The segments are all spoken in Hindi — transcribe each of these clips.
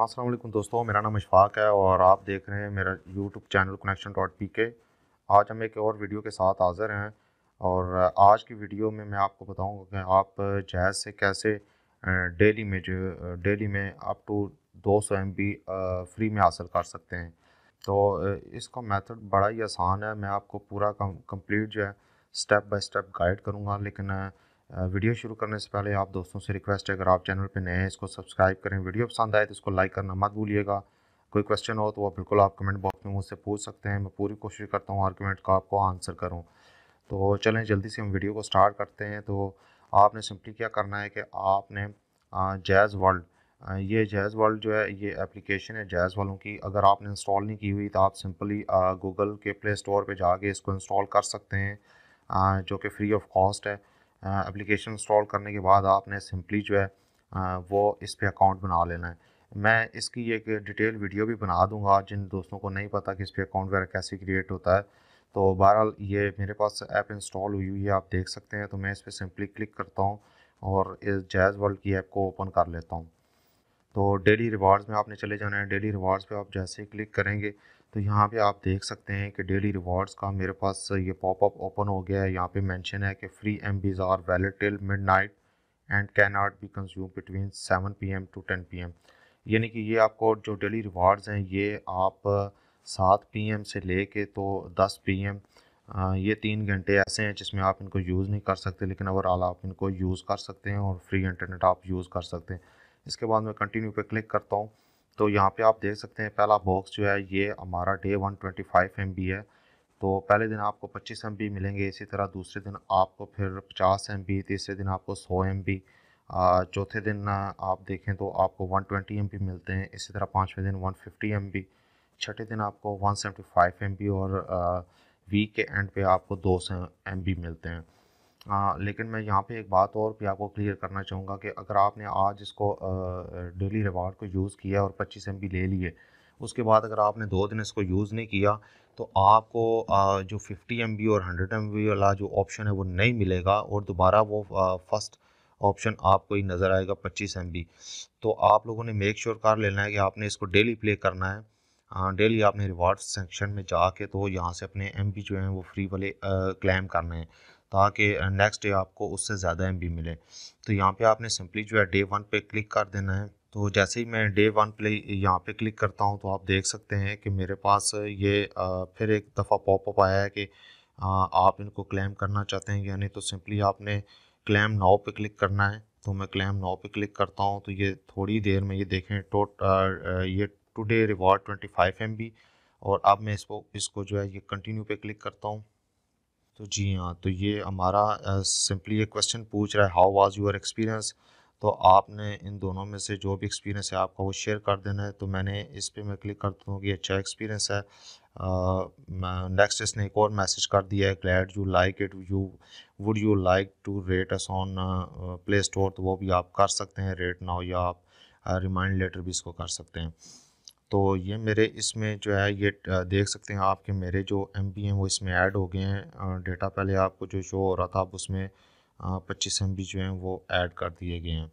असलम दोस्तों मेरा नाम इशफाक है और आप देख रहे हैं मेरा YouTube channel connection dot P K आज हम एक और वीडियो के साथ हाज़िर हैं और आज की वीडियो में मैं आपको बताऊंगा कि आप जहाज से कैसे डेली में जो डेली में अप टू 200 सौ एम फ्री में हासिल कर सकते हैं तो इसका मेथड बड़ा ही आसान है मैं आपको पूरा कम कम्प्लीट जो है स्टेप बाई स्टेप गाइड करूँगा लेकिन वीडियो शुरू करने से पहले आप दोस्तों से रिक्वेस्ट है अगर आप चैनल पर नए हैं इसको सब्सक्राइब करें वीडियो पसंद आए तो इसको लाइक करना मत भूलिएगा कोई क्वेश्चन हो तो वो बिल्कुल आप कमेंट बॉक्स में मुझसे पूछ सकते हैं मैं पूरी कोशिश करता हूँ आर्ग्यूमेंट का आपको आंसर करूँ तो चलें जल्दी से हम वीडियो को स्टार्ट करते हैं तो आपने सिंपली क्या करना है कि आपने जैज़ वर्ल्ड ये जैज़ वर्ल्ड जो है ये एप्लीकेशन है जैज़ वालों की अगर आपने इंस्टॉल नहीं की हुई तो आप सिंपली गूगल के प्ले स्टोर पर जाके इसको इंस्टॉल कर सकते हैं जो कि फ्री ऑफ कॉस्ट है एप्लीकेशन इंस्टॉल करने के बाद आपने सिंपली जो है वो इस पर अकाउंट बना लेना है मैं इसकी एक डिटेल वीडियो भी बना दूंगा जिन दोस्तों को नहीं पता कि इस पर अकाउंट वगैरह कैसे क्रिएट होता है तो बहरहाल ये मेरे पास ऐप इंस्टॉल हुई हुई है आप देख सकते हैं तो मैं इस पर सिंपली क्लिक करता हूँ और इस जैज़ वर्ल्ड की ऐप को ओपन कर लेता हूँ तो डेली रिवार्ड्स में आपने चले जाना है डेली रिवार्ड्स पे आप जैसे ही क्लिक करेंगे तो यहाँ पे आप देख सकते हैं कि डेली रिवार्ड्स का मेरे पास ये पॉपअप ओपन हो गया है यहाँ पे मेंशन है कि free MBs are valid till midnight and can not be consume between seven P M to ten P M यानी कि ये आपको जो डेली रिवार्ड्स हैं ये आप सात पी एम से ले कर तो दस पी एम ये तीन घंटे ऐसे हैं जिसमें आप इनको यूज़ नहीं कर सकते लेकिन ओवरऑल आप इनको यूज़ कर सकते हैं और फ्री इंटरनेट आप यूज़ कर सकते हैं इसके बाद मैं कंटिन्यू पे क्लिक करता हूँ तो यहाँ पे आप देख सकते हैं पहला बॉक्स जो है ये हमारा day one twenty five M B है तो पहले दिन आपको पच्चीस एम बी मिलेंगे इसी तरह दूसरे दिन आपको फिर पचास एम बी तीसरे दिन आपको सौ एम बी चौथे दिन आप देखें तो आपको वन ट्वेंटी एम बी मिलते हैं इसी तरह पाँचवें दिन वन फिफ्टी एम बी छठे दिन आपको one seventy five M B और वीक के एंड पे आपको दो सौ एम बी मिलते हैं आ, हाँ, लेकिन मैं यहाँ पे एक बात और भी आपको क्लियर करना चाहूँगा कि अगर आपने आज इसको डेली रिवार्ड को यूज़ किया और पच्चीस एम ले लिए उसके बाद अगर आपने दो दिन इसको यूज़ नहीं किया तो आपको आ, जो 50 एम और 100 एम वाला जो ऑप्शन है वो नहीं मिलेगा और दोबारा वो फर्स्ट ऑप्शन आपको ही नज़र आएगा पच्चीस एम तो आप लोगों ने मेक श्योर कर लेना है कि आपने इसको डेली प्ले करना है डेली हाँ, आपने रिवार्ड सेक्शन में जाके तो यहाँ से अपने एम जो हैं वो फ्री वाले क्लेम करने हैं ताकि नेक्स्ट डे आपको उससे ज़्यादा एम मिले तो यहाँ पर आपने सिंपली जो है डे वन पर क्लिक कर देना है तो जैसे ही मैं डे वन पे यहाँ पे क्लिक करता हूँ तो आप देख सकते हैं कि मेरे पास ये फिर एक दफ़ा पॉपअप आया है कि आप इनको क्लेम करना चाहते हैं यानी तो सिंपली आपने क्लेम नाव पे क्लिक करना है तो मैं क्लेम नाव पे क्लिक करता हूँ तो ये थोड़ी देर में ये देखें टोट ये today reward twenty five M B और अब मैं इसको इसको जो है ये कंटिन्यू पे क्लिक करता हूँ तो जी हाँ तो ये हमारा सिंपली ये क्वेश्चन पूछ रहा है हाउ वाज योर एक्सपीरियंस तो आपने इन दोनों में से जो भी एक्सपीरियंस है आपका वो शेयर कर देना है तो मैंने इस पर मैं क्लिक करता हूँ कि अच्छा एक्सपीरियंस है नेक्स्ट uh, इसने एक और मैसेज कर दिया है glad you like it you would you like to rate us on play store तो वो भी आप कर सकते हैं रेट नाउ या आप रिमाइंड लेटर भी इसको कर सकते हैं तो ये मेरे इसमें जो है ये देख सकते हैं आप कि मेरे जो एम बी हैं वो इसमें ऐड हो गए हैं डेटा पहले आपको जो शो हो रहा था अब उसमें पच्चीस एम बी जो हैं वो ऐड कर दिए गए हैं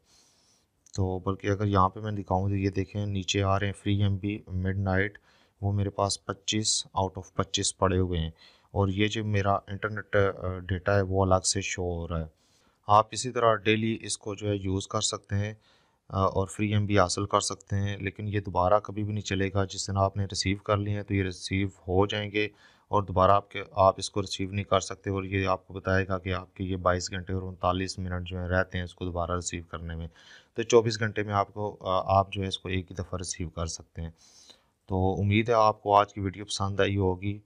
तो बल्कि अगर यहाँ पे मैं दिखाऊँ तो ये देखें नीचे आ रहे हैं free M B midnight वो मेरे पास पच्चीस आउट ऑफ पच्चीस पड़े हुए हैं और ये जो मेरा इंटरनेट डेटा है वो अलग से शो हो रहा है आप इसी तरह डेली इसको जो है यूज़ कर सकते हैं और फ्री एम भी हासिल कर सकते हैं लेकिन ये दोबारा कभी भी नहीं चलेगा जिस दिन आपने रिसीव कर लिए हैं तो ये रिसीव हो जाएंगे और दोबारा आपके आप इसको रिसीव नहीं कर सकते और ये आपको बताएगा कि आपके ये 22 घंटे और उनतालीस मिनट जो है रहते हैं इसको दोबारा रिसीव करने में तो 24 घंटे में आपको आप जो है इसको एक ही दफ़ा रिसीव कर सकते हैं तो उम्मीद है आपको आज की वीडियो पसंद आई होगी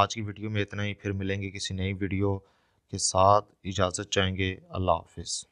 आज की वीडियो में इतना ही फिर मिलेंगे किसी नई वीडियो के साथ इजाज़त चाहेंगे अल्लाह हाफिज़